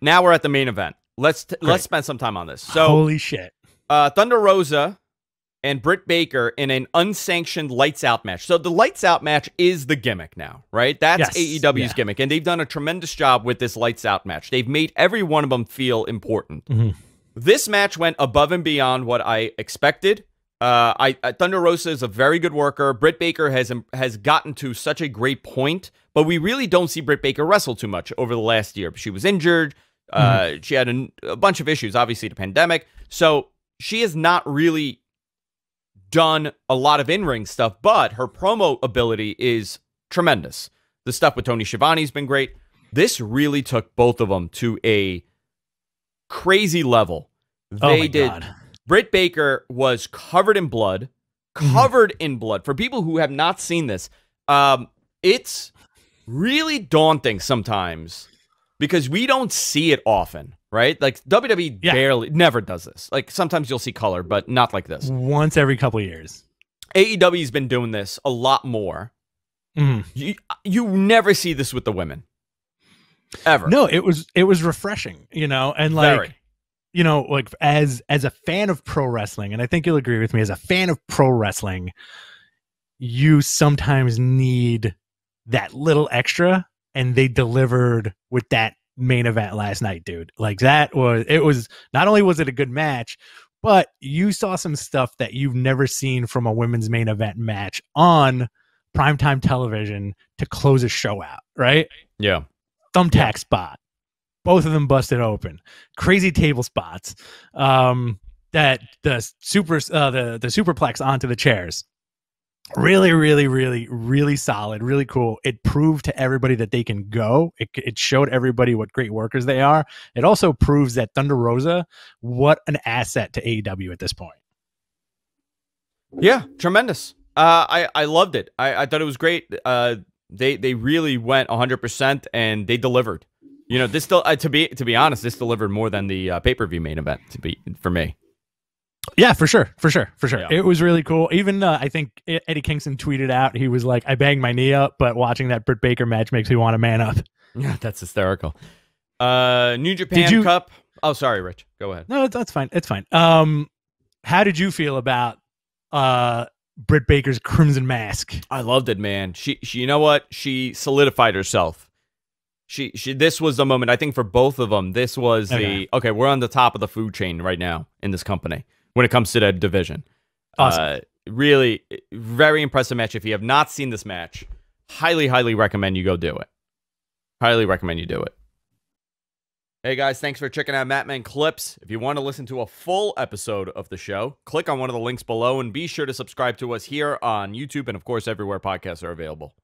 now we're at the main event. Let's t- let's spend some time on this. So holy shit, uh, Thunder Rosa and Britt Baker in an unsanctioned lights out match. So the lights out match is the gimmick now, right? That's yes. AEW's yeah. gimmick, and they've done a tremendous job with this lights out match. They've made every one of them feel important. Mm-hmm. This match went above and beyond what I expected. Uh, I, I, uh, Thunder Rosa is a very good worker. Britt Baker has um, has gotten to such a great point, but we really don't see Britt Baker wrestle too much over the last year. She was injured. Uh, mm-hmm. She had a, a bunch of issues, obviously the pandemic. So she has not really done a lot of in ring stuff, but her promo ability is tremendous. The stuff with Tony Schiavone's been great. This really took both of them to a crazy level. Oh they oh did God. Britt Baker was covered in blood, mm-hmm. covered mm. in blood. For people who have not seen this, um, it's really daunting sometimes because we don't see it often, right? Like WWE yeah. barely never does this. Like sometimes you'll see color, but not like this. Once every couple years. AEW's been doing this a lot more. Mm. You you never see this with the women. Ever. No, it was it was refreshing, you know, and like Very you know, like as as a fan of pro wrestling, and I think you'll agree with me, as a fan of pro wrestling, you sometimes need that little extra, and they delivered with that main event last night, dude. Like that was it was not only was it a good match, but you saw some stuff that you've never seen from a women's main event match on primetime television to close a show out, right? Yeah. Thumbtack spot, both of them busted open. Crazy table spots um, that the super uh, the the superplex onto the chairs. Really, really, really, really solid. Really cool. It proved to everybody that they can go. It, it showed everybody what great workers they are. It also proves that Thunder Rosa, what an asset to AEW at this point. Yeah, tremendous. Uh, I I loved it. I, I thought it was great. Uh, they they really went 100 percent and they delivered. You know, this still uh, to be to be honest, this delivered more than the uh, pay per view main event to be for me. Yeah, for sure, for sure, for sure. Yeah. It was really cool. Even uh, I think Eddie Kingston tweeted out he was like, "I banged my knee up, but watching that Britt Baker match makes me want to man up." Yeah, that's hysterical. Uh, New Japan you, Cup. Oh, sorry, Rich. Go ahead. No, that's fine. It's fine. Um, how did you feel about uh Britt Baker's Crimson Mask? I loved it, man. She, she you know what? She solidified herself she she this was the moment I think for both of them this was okay. the okay we're on the top of the food chain right now in this company when it comes to the division. Uh, awesome. Uh, really very impressive match. If you have not seen this match, highly highly recommend you go do it. Highly recommend you do it. Hey guys, thanks for checking out Matman Clips. If you want to listen to a full episode of the show, click on one of the links below and be sure to subscribe to us here on YouTube and of course everywhere podcasts are available.